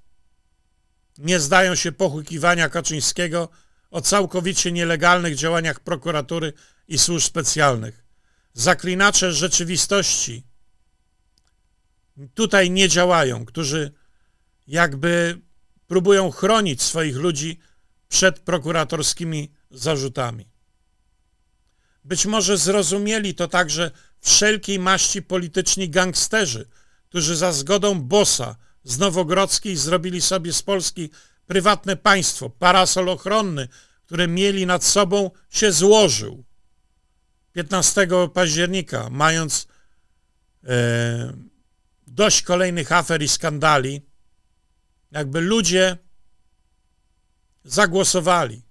nie zdają się pochukiwania Kaczyńskiego o całkowicie nielegalnych działaniach prokuratury i służb specjalnych. Zaklinacze rzeczywistości tutaj nie działają, którzy jakby próbują chronić swoich ludzi przed prokuratorskimi zarzutami. Być może zrozumieli to także wszelkiej maści polityczni gangsterzy, którzy za zgodą Bosa z Nowogrodzkiej zrobili sobie z Polski prywatne państwo. Parasol ochronny, który mieli nad sobą, się złożył. 15 października, mając e, dość kolejnych afer i skandali, jakby ludzie zagłosowali.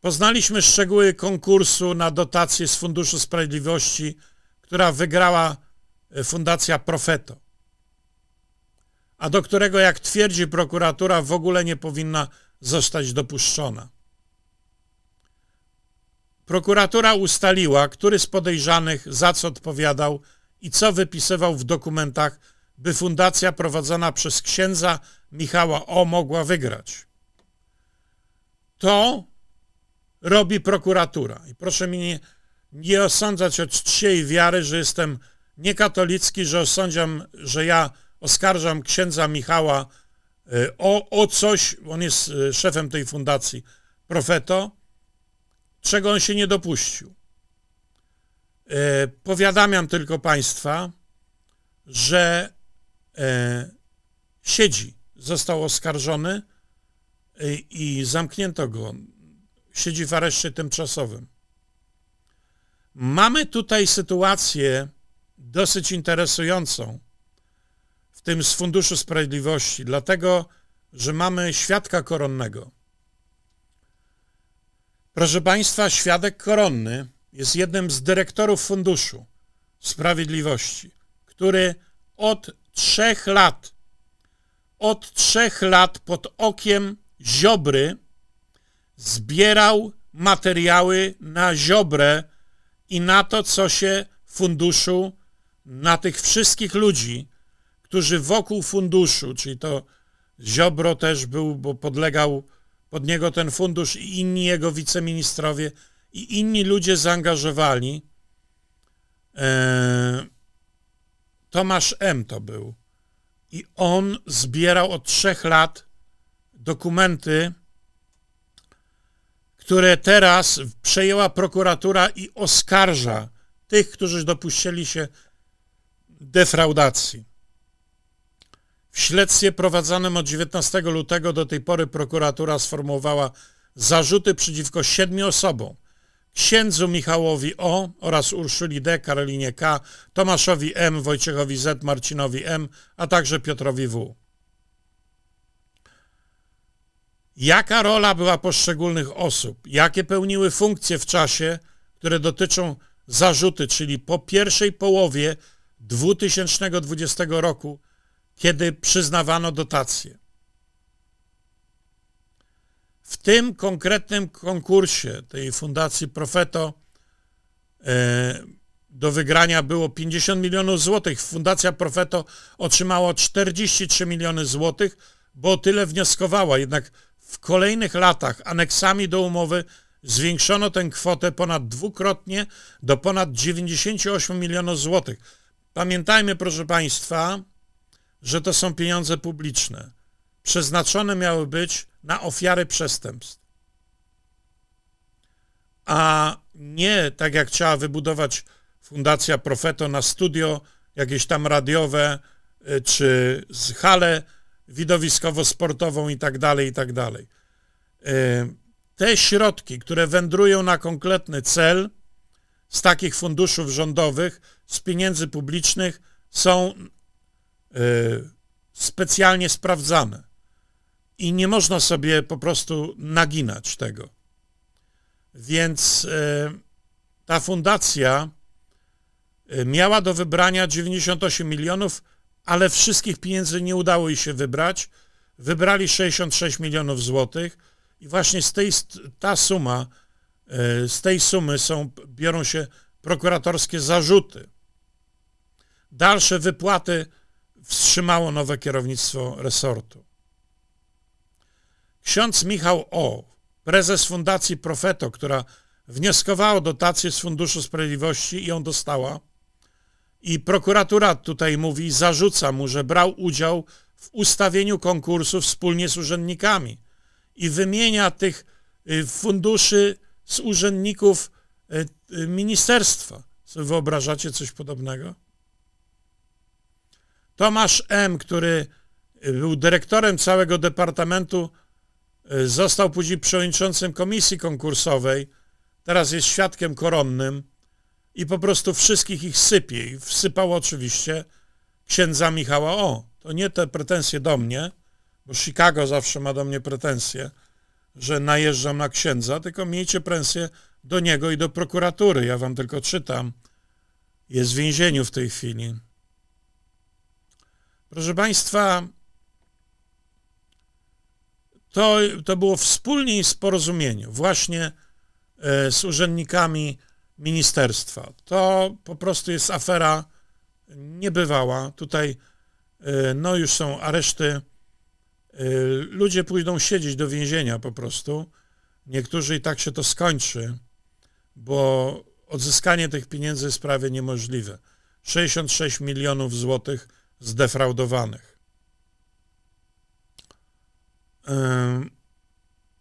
Poznaliśmy szczegóły konkursu na dotacje z Funduszu Sprawiedliwości, która wygrała e, Fundacja Profeto, a do którego, jak twierdzi prokuratura, w ogóle nie powinna zostać dopuszczona. Prokuratura ustaliła, który z podejrzanych za co odpowiadał i co wypisywał w dokumentach by fundacja prowadzona przez księdza Michała O mogła wygrać. To robi prokuratura. I proszę mnie nie osądzać od czciej i wiary, że jestem niekatolicki, że osądziam, że ja oskarżam księdza Michała y, o, o coś, on jest y, szefem tej fundacji, profeto, czego on się nie dopuścił. Y, powiadamiam tylko Państwa, że E, siedzi, został oskarżony e, i zamknięto go. Siedzi w areszcie tymczasowym. Mamy tutaj sytuację dosyć interesującą, w tym z Funduszu Sprawiedliwości, dlatego, że mamy świadka koronnego. Proszę Państwa, świadek koronny jest jednym z dyrektorów Funduszu Sprawiedliwości, który od trzech lat, od trzech lat pod okiem Ziobry zbierał materiały na Ziobrę i na to, co się funduszu, na tych wszystkich ludzi, którzy wokół funduszu, czyli to Ziobro też był, bo podlegał pod niego ten fundusz i inni jego wiceministrowie i inni ludzie zaangażowali. E, Tomasz M. to był. I on zbierał od trzech lat dokumenty, które teraz przejęła prokuratura i oskarża tych, którzy dopuścili się defraudacji. W śledztwie prowadzonym od 19 lutego do tej pory prokuratura sformułowała zarzuty przeciwko siedmiu osobom, księdzu Michałowi O oraz Urszuli D, Karolinie K, Tomaszowi M, Wojciechowi Z, Marcinowi M, a także Piotrowi W. Jaka rola była poszczególnych osób? Jakie pełniły funkcje w czasie, które dotyczą zarzuty, czyli po pierwszej połowie 2020 roku, kiedy przyznawano dotacje? w tym konkretnym konkursie tej Fundacji Profeto e, do wygrania było 50 milionów złotych. Fundacja Profeto otrzymała 43 miliony złotych, bo o tyle wnioskowała. Jednak w kolejnych latach aneksami do umowy zwiększono tę kwotę ponad dwukrotnie do ponad 98 milionów złotych. Pamiętajmy, proszę Państwa, że to są pieniądze publiczne. Przeznaczone miały być na ofiary przestępstw. A nie tak jak chciała wybudować Fundacja Profeto na studio jakieś tam radiowe, y, czy z halę widowiskowo-sportową i tak dalej, i tak dalej. Y, te środki, które wędrują na konkretny cel z takich funduszów rządowych, z pieniędzy publicznych, są y, specjalnie sprawdzane i nie można sobie po prostu naginać tego. Więc e, ta fundacja e, miała do wybrania 98 milionów, ale wszystkich pieniędzy nie udało jej się wybrać. Wybrali 66 milionów złotych i właśnie z tej, ta suma, e, z tej sumy są, biorą się prokuratorskie zarzuty. Dalsze wypłaty wstrzymało nowe kierownictwo resortu. Ksiądz Michał O., prezes Fundacji Profeto, która wnioskowała o dotację z Funduszu Sprawiedliwości i ją dostała, i prokuratura tutaj mówi, zarzuca mu, że brał udział w ustawieniu konkursu wspólnie z urzędnikami i wymienia tych y, funduszy z urzędników y, y, ministerstwa. wyobrażacie coś podobnego? Tomasz M., który był dyrektorem całego Departamentu Y, został później przewodniczącym komisji konkursowej, teraz jest świadkiem koronnym i po prostu wszystkich ich sypie. I wsypał oczywiście księdza Michała O. To nie te pretensje do mnie, bo Chicago zawsze ma do mnie pretensje, że najeżdżam na księdza, tylko miejcie pretensje do niego i do prokuratury. Ja wam tylko czytam. Jest w więzieniu w tej chwili. Proszę Państwa, to, to było wspólnie i w porozumieniu, właśnie e, z urzędnikami ministerstwa. To po prostu jest afera niebywała. Tutaj e, no już są areszty. E, ludzie pójdą siedzieć do więzienia po prostu. Niektórzy i tak się to skończy, bo odzyskanie tych pieniędzy jest prawie niemożliwe. 66 milionów złotych zdefraudowanych.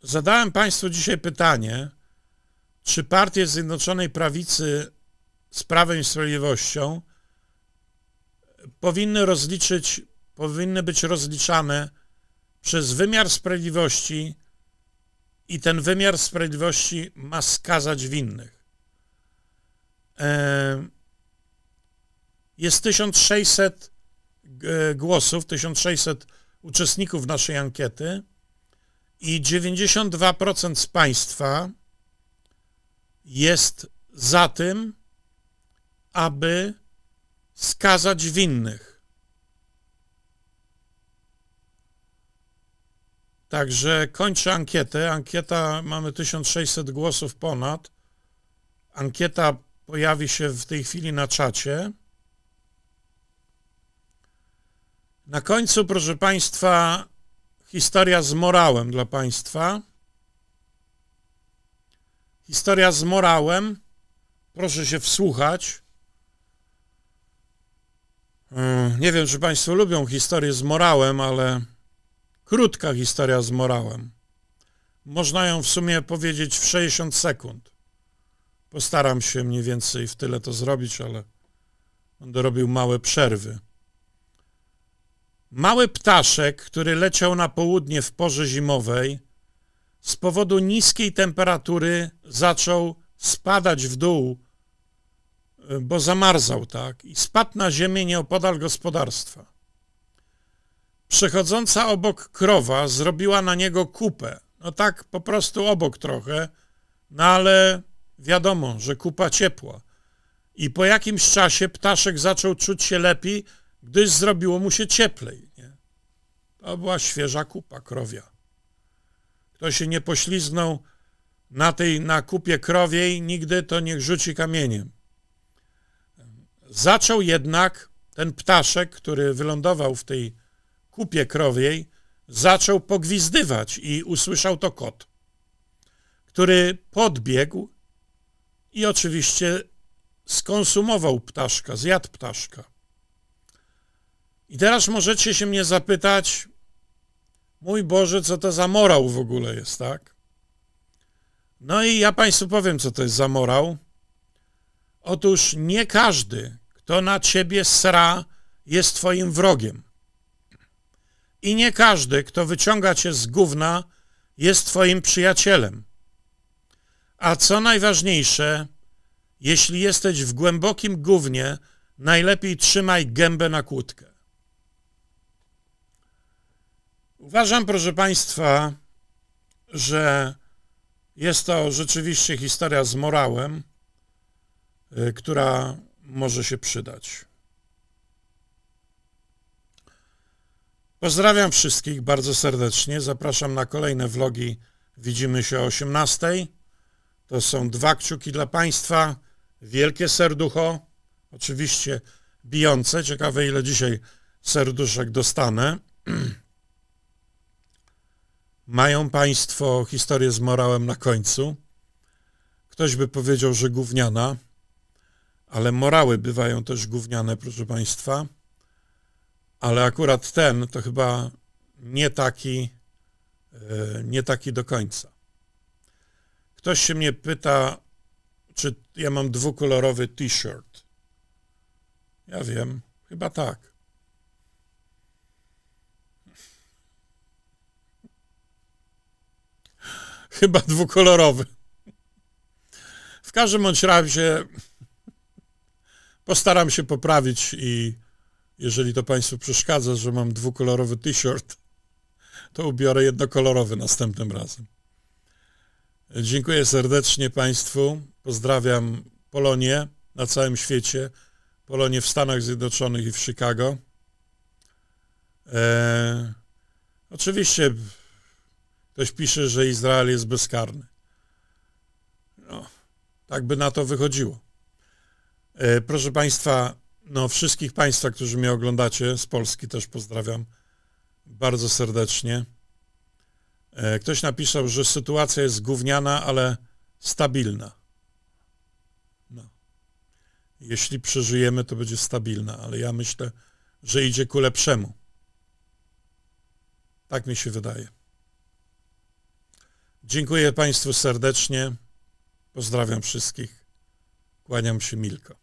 Zadałem Państwu dzisiaj pytanie, czy partie Zjednoczonej Prawicy z Prawem i Sprawiedliwością powinny rozliczyć, powinny być rozliczane przez wymiar sprawiedliwości i ten wymiar sprawiedliwości ma skazać winnych. Jest 1600 e, głosów, 1600 uczestników naszej ankiety i 92% z Państwa jest za tym, aby skazać winnych. Także kończę ankietę. Ankieta, mamy 1600 głosów ponad. Ankieta pojawi się w tej chwili na czacie. Na końcu, proszę Państwa, Historia z morałem dla Państwa. Historia z morałem. Proszę się wsłuchać. Yy, nie wiem, czy Państwo lubią historię z morałem, ale krótka historia z morałem. Można ją w sumie powiedzieć w 60 sekund. Postaram się mniej więcej w tyle to zrobić, ale będę robił małe przerwy. Mały ptaszek, który leciał na południe w porze zimowej, z powodu niskiej temperatury zaczął spadać w dół, y, bo zamarzał, tak, i spadł na ziemię nieopodal gospodarstwa. Przechodząca obok krowa zrobiła na niego kupę. No tak, po prostu obok trochę, no ale wiadomo, że kupa ciepła. I po jakimś czasie ptaszek zaczął czuć się lepiej, gdyż zrobiło mu się cieplej. Nie? To była świeża kupa krowia. Kto się nie pośliznął na tej na kupie krowiej, nigdy to niech rzuci kamieniem. Zaczął jednak ten ptaszek, który wylądował w tej kupie krowiej, zaczął pogwizdywać i usłyszał to kot, który podbiegł i oczywiście skonsumował ptaszka, zjadł ptaszka. I teraz możecie się mnie zapytać, mój Boże, co to za morał w ogóle jest, tak? No i ja Państwu powiem, co to jest za morał. Otóż nie każdy, kto na ciebie sra, jest twoim wrogiem. I nie każdy, kto wyciąga cię z gówna, jest twoim przyjacielem. A co najważniejsze, jeśli jesteś w głębokim gównie, najlepiej trzymaj gębę na kłódkę. Uważam, proszę Państwa, że jest to rzeczywiście historia z morałem, y, która może się przydać. Pozdrawiam wszystkich bardzo serdecznie. Zapraszam na kolejne vlogi. Widzimy się o 18:00. To są dwa kciuki dla Państwa. Wielkie serducho. Oczywiście bijące. Ciekawe, ile dzisiaj serduszek dostanę. Mają Państwo historię z morałem na końcu? Ktoś by powiedział, że gówniana, ale morały bywają też gówniane, proszę Państwa. Ale akurat ten to chyba nie taki, e, nie taki do końca. Ktoś się mnie pyta, czy ja mam dwukolorowy t-shirt. Ja wiem, chyba tak. Chyba dwukolorowy. W każdym bądź razie postaram się poprawić i jeżeli to Państwu przeszkadza, że mam dwukolorowy t-shirt, to ubiorę jednokolorowy następnym razem. Dziękuję serdecznie Państwu. Pozdrawiam Polonię na całym świecie, Polonię w Stanach Zjednoczonych i w Chicago. Eee, oczywiście Ktoś pisze, że Izrael jest bezkarny. No, tak by na to wychodziło. E, proszę Państwa, no, wszystkich Państwa, którzy mnie oglądacie z Polski też pozdrawiam bardzo serdecznie. E, ktoś napisał, że sytuacja jest gówniana, ale stabilna. No. Jeśli przeżyjemy, to będzie stabilna, ale ja myślę, że idzie ku lepszemu. Tak mi się wydaje. Dziękuję Państwu serdecznie. Pozdrawiam wszystkich. Kłaniam się Milko.